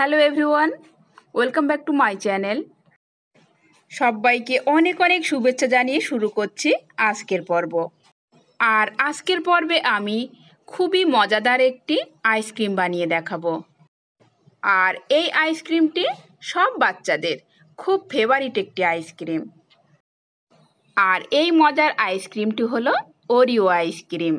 hello everyone welcome back to my channel সবাইকে অনেক অনেক শুভেচ্ছা জানিয়ে শুরু করছি আজকের পর্ব আর আজকের পর্বে আমি খুবই মজাদার একটি আইসক্রিম বানিয়ে দেখাবো আর এই আইসক্রিমটি সব বাচ্চাদের খুব ফেভারিট একটি আইসক্রিম আর এই মজার আইসক্রিমটি হলো ওরিও আইসক্রিম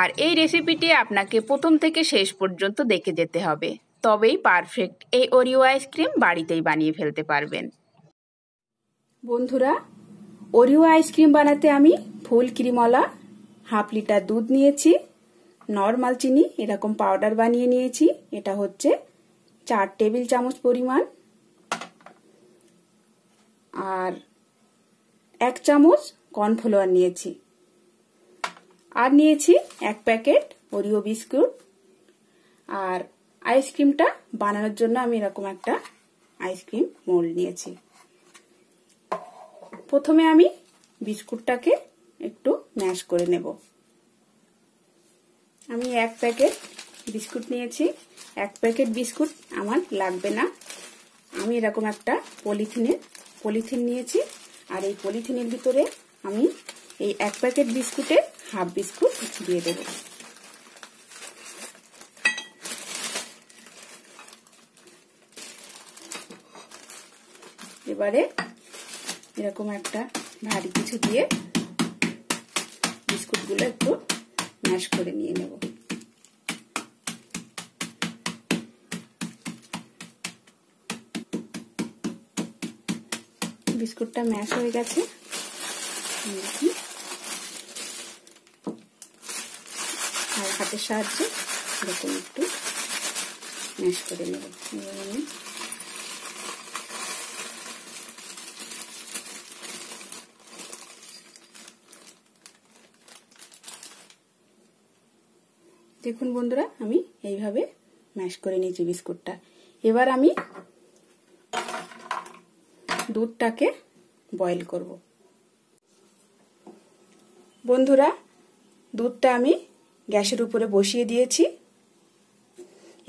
আর এই রেসিপিটি আপনাকে প্রথম থেকে শেষ পর্যন্ত দেখে যেতে হবে তবেই পারফেক্ট এই ওরিও আইসক্রিম বাড়িতেই বানিয়ে ফেলতে পারবেন বন্ধুরা ওরিও আইসক্রিম বানাতে আমি ফুল ক্রিমলা হাফ লিটার দুধ নিয়েছি নর্মাল চিনি এরকম পাউডার বানিয়ে নিয়েছি এটা হচ্ছে চার টেবিল চামচ পরিমাণ আর এক চামচ কর্নফ্লোয়ার নিয়েছি আর নিয়েছি এক প্যাকেট ওরিও বিস্কুট আর আইসক্রিমটা বানানোর জন্য আমি এরকম একটা আইসক্রিম মোল্ড নিয়েছি প্রথমে আমি বিস্কুটটাকে একটু ম্যাশ করে নেব আমি এক প্যাকেট বিস্কুট নিয়েছি এক প্যাকেট বিস্কুট আমার লাগবে না আমি এরকম একটা পলিথিনের পলিথিন নিয়েছি আর এই পলিথিনের ভিতরে আমি এই এক প্যাকেট বিস্কুটে হাফ বিস্কুট দিয়ে দেবো এবারে এরকম একটা ভারী কিছু দিয়ে বিস্কুট গুলো একটু ম্যাশ করে নিয়ে নেব বিস্কুটটা ম্যাশ হয়ে গেছে আর হাতের সাহায্যে এরকম একটু ম্যাশ করে নেব দেখুন বন্ধুরা আমি এইভাবে ম্যাশ করে নিয়েছি বিস্কুটটা এবার আমি দুধটাকে বয়েল করব বন্ধুরা দুধটা আমি গ্যাসের উপরে বসিয়ে দিয়েছি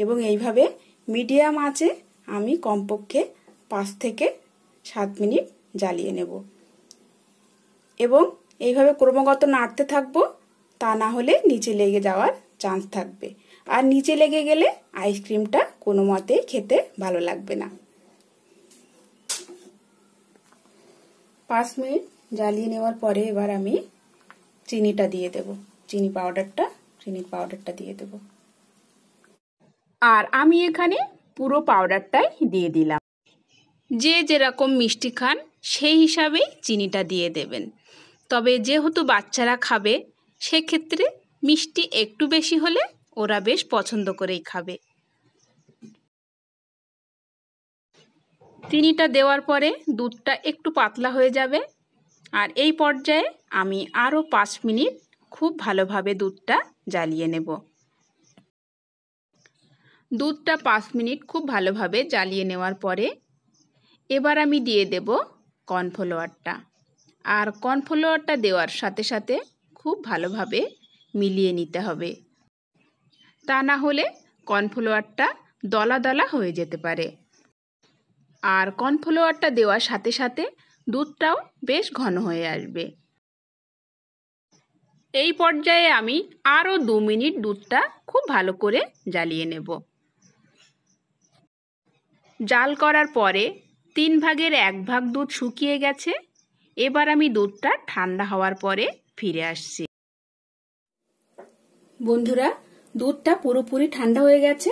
এবং এইভাবে মিডিয়াম আছে আমি কমপক্ষে পাঁচ থেকে সাত মিনিট জ্বালিয়ে নেব এবং এইভাবে ক্রমাগত নাড়তে থাকবো তা না হলে নিচে লেগে যাওয়ার চান্স থাকবে আর নিচে লেগে গেলে আইসক্রিমটা কোনো মতেই খেতে ভালো লাগবে না পাঁচ মিনিট জ্বালিয়ে নেওয়ার পরে এবার আমি চিনিটা দিয়ে দেব চিনি পাউডারটা চিনি পাউডারটা দিয়ে দেব আর আমি এখানে পুরো পাউডারটাই দিয়ে দিলাম যে যেরকম মিষ্টি খান সেই হিসাবেই চিনিটা দিয়ে দেবেন তবে যেহেতু বাচ্চারা খাবে সেক্ষেত্রে মিষ্টি একটু বেশি হলে ওরা বেশ পছন্দ করেই খাবে চিনিটা দেওয়ার পরে দুধটা একটু পাতলা হয়ে যাবে আর এই পর্যায়ে আমি আরও পাঁচ মিনিট খুব ভালোভাবে দুধটা জ্বালিয়ে নেব দুধটা পাঁচ মিনিট খুব ভালোভাবে জ্বালিয়ে নেওয়ার পরে এবার আমি দিয়ে দেব কর্নফ্লাওয়ারটা আর কর্নফ্লাওয়ারটা দেওয়ার সাথে সাথে খুব ভালোভাবে মিলিয়ে নিতে হবে তা না হলে কর্নফ্লোয়ারটা দলা দলা হয়ে যেতে পারে আর কর্নফ্লোয়ারটা দেওয়ার সাথে সাথে দুধটাও বেশ ঘন হয়ে আসবে এই পর্যায়ে আমি আরও দু মিনিট দুধটা খুব ভালো করে জ্বালিয়ে নেব জাল করার পরে তিন ভাগের এক ভাগ দুধ শুকিয়ে গেছে এবার আমি দুধটা ঠান্ডা হওয়ার পরে ফিরে আসছি বন্ধুরা দুধটা পুরোপুরি ঠান্ডা হয়ে গেছে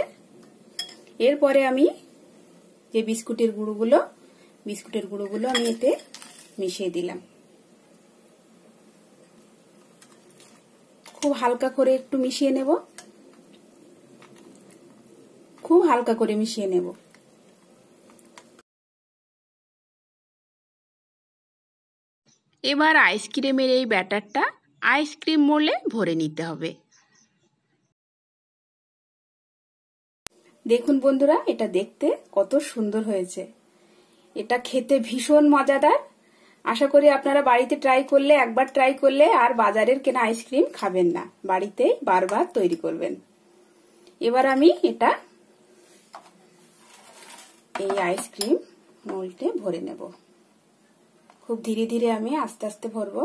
এরপরে আমি যে বিস্কুটের গুঁড়োগুলো বিস্কুটের গুঁড়োগুলো আমি এতে মিশিয়ে দিলাম খুব হালকা করে একটু মিশিয়ে নেব খুব হালকা করে মিশিয়ে নেব এবার আইসক্রিমের এই ব্যাটারটা আইসক্রিম মোলে ভরে নিতে হবে দেখুন বন্ধুরা এটা দেখতে কত সুন্দর হয়েছে এটা খেতে ভীষণ মজাদার আশা করি আপনারা বাড়িতে ট্রাই করলে একবার ট্রাই করলে আর বাজারের কেনা আইসক্রিম খাবেন না বাড়িতেই বারবার তৈরি করবেন এবার আমি এটা এই আইসক্রিম মোল্টে ভরে নেব খুব ধীরে ধীরে আমি আস্তে আস্তে ভরবো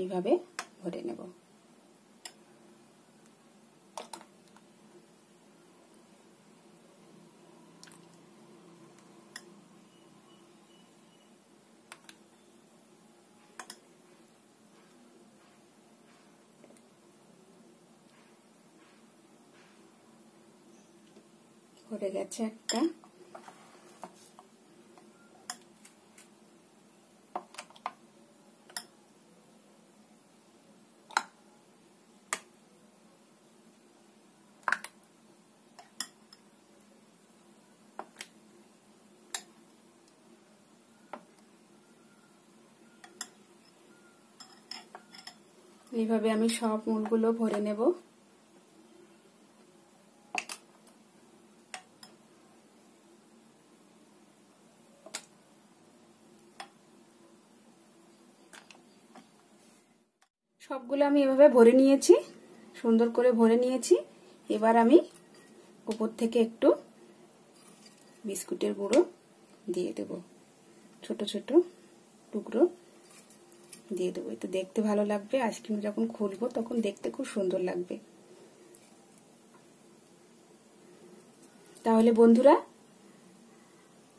এইভাবে ভরে নেব ভরে গেছে একটা এইভাবে আমি সব মুলগুলো ভরে নেব সবগুলো আমি এভাবে ভরে নিয়েছি সুন্দর করে ভরে নিয়েছি এবার আমি উপর থেকে একটু বিস্কুটের গুঁড়ো দিয়ে দেব ছোট ছোট টুকরো দিয়ে দেবো এতে দেখতে ভালো লাগবে আইসক্রিম যখন খুলবো তখন দেখতে খুব সুন্দর লাগবে তাহলে বন্ধুরা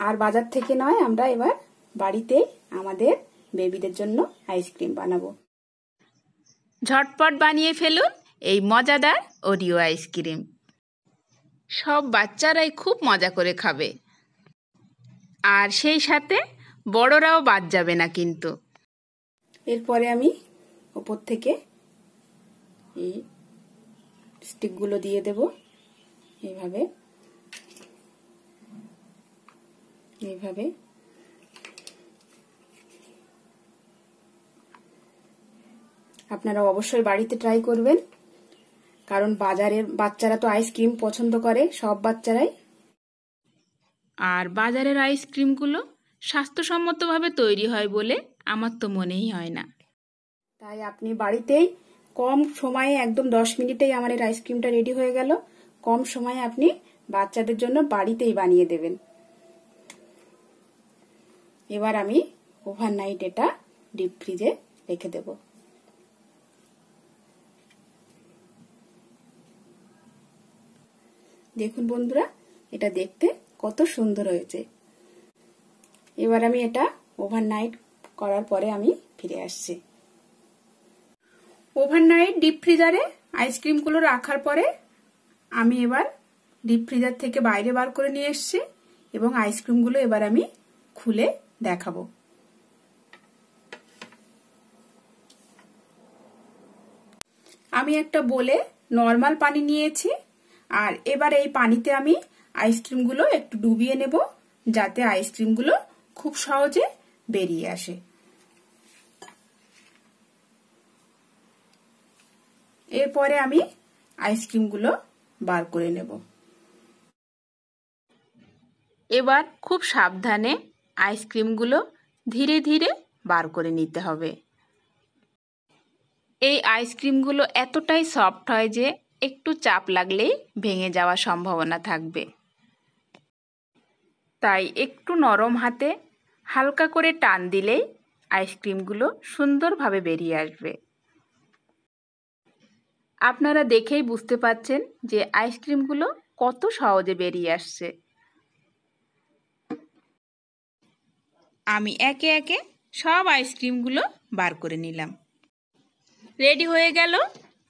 আর বাজার থেকে নয় আমরা এবার বাড়িতে আমাদের বেবিদের জন্য আইসক্রিম বানাবো ঝটপট বানিয়ে ফেলুন এই মজাদার ওরিও আইসক্রিম সব বাচ্চারাই খুব মজা করে খাবে আর সেই সাথে বড়রাও বাদ যাবে না কিন্তু এরপরে আমি ওপর থেকে এই স্টিকগুলো দিয়ে দেব এইভাবে এইভাবে আপনারা অবশ্যই বাড়িতে ট্রাই করবেন কারণ বাজারের বাচ্চারা তো আইসক্রিম পছন্দ করে সব বাচ্চারাই আর বাজারের আইসক্রিমগুলো স্বাস্থ্যসম্মতভাবে তৈরি হয় বলে আমার তো মনেই হয় না তাই আপনি বাড়িতেই কম সময়ে একদম দশ মিনিটেই আমার এই আইসক্রিমটা রেডি হয়ে গেল কম সময়ে আপনি বাচ্চাদের জন্য বাড়িতেই বানিয়ে দেবেন এবার আমি ওভার নাইট এটা ডিপ ফ্রিজে রেখে দেব দেখুন বন্ধুরা এটা দেখতে কত সুন্দর হয়েছে এবার আমি এটা ওভার নাইট করার পরে আমি ফিরে আসছি ওভারনাইট ডিপ ফ্রিজারে আইসক্রিমগুলো রাখার পরে আমি এবার ডিপ ফ্রিজার থেকে বাইরে বার করে নিয়ে এসছি এবং আইসক্রিমগুলো এবার আমি খুলে দেখাবো আমি একটা বলে নর্মাল পানি নিয়েছি আর এবার এই পানিতে আমি আইসক্রিমগুলো একটু ডুবিয়ে নেব যাতে আইসক্রিমগুলো খুব সহজে বেরিয়ে আসে এরপরে আমি আইসক্রিমগুলো বার করে নেব এবার খুব সাবধানে আইসক্রিমগুলো ধীরে ধীরে বার করে নিতে হবে এই আইসক্রিমগুলো এতটাই সফট হয় যে একটু চাপ লাগলেই ভেঙে যাওয়ার সম্ভাবনা থাকবে তাই একটু নরম হাতে হালকা করে টান দিলেই আইসক্রিমগুলো সুন্দরভাবে বেরিয়ে আসবে আপনারা দেখেই বুঝতে পাচ্ছেন যে আইসক্রিমগুলো কত সহজে বেরিয়ে আসছে আমি একে একে সব আইসক্রিমগুলো বার করে নিলাম রেডি হয়ে গেল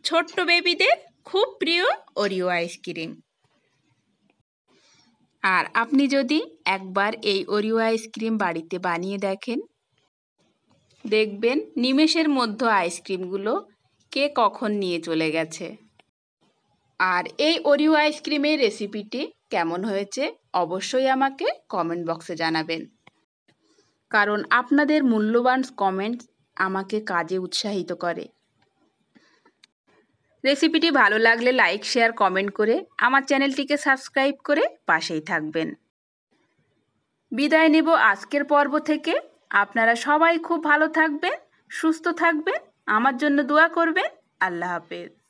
ছোট্ট বেবিদের খুব প্রিয় ওরিও আইসক্রিম আর আপনি যদি একবার এই ওরিও আইসক্রিম বাড়িতে বানিয়ে দেখেন দেখবেন নিমেষের মধ্যে আইসক্রিমগুলো কে কখন নিয়ে চলে গেছে আর এই ওরিও আইসক্রিমের রেসিপিটি কেমন হয়েছে অবশ্যই আমাকে কমেন্ট বক্সে জানাবেন কারণ আপনাদের মূল্যবান কমেন্ট আমাকে কাজে উৎসাহিত করে রেসিপিটি ভালো লাগলে লাইক শেয়ার কমেন্ট করে আমার চ্যানেলটিকে সাবস্ক্রাইব করে পাশেই থাকবেন বিদায় নেব আজকের পর্ব থেকে আপনারা সবাই খুব ভালো থাকবেন সুস্থ থাকবেন আমার জন্য দোয়া করবেন আল্লাহ হাফেজ